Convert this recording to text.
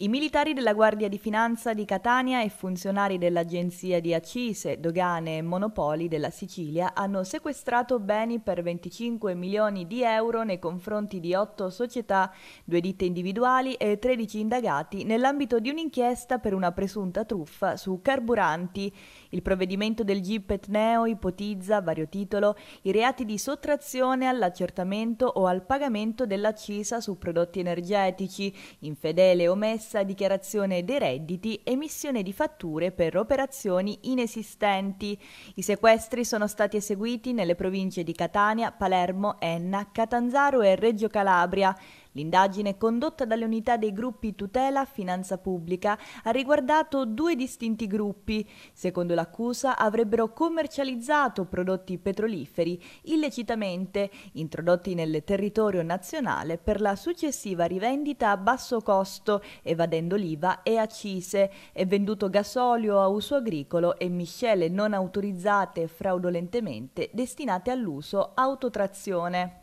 I militari della Guardia di Finanza di Catania e funzionari dell'Agenzia di Accise, Dogane e Monopoli della Sicilia hanno sequestrato beni per 25 milioni di euro nei confronti di otto società, due ditte individuali e 13 indagati nell'ambito di un'inchiesta per una presunta truffa su carburanti. Il provvedimento del GIP Etneo ipotizza, a vario titolo, i reati di sottrazione all'accertamento o al pagamento dell'accisa su prodotti energetici, infedele o messa omessa dichiarazione dei redditi, emissione di fatture per operazioni inesistenti. I sequestri sono stati eseguiti nelle province di Catania, Palermo, Enna, Catanzaro e Reggio Calabria. L'indagine condotta dalle unità dei gruppi tutela finanza pubblica ha riguardato due distinti gruppi. Secondo l'accusa avrebbero commercializzato prodotti petroliferi illecitamente introdotti nel territorio nazionale per la successiva rivendita a basso costo, evadendo l'IVA e accise, e venduto gasolio a uso agricolo e miscele non autorizzate fraudolentemente destinate all'uso autotrazione.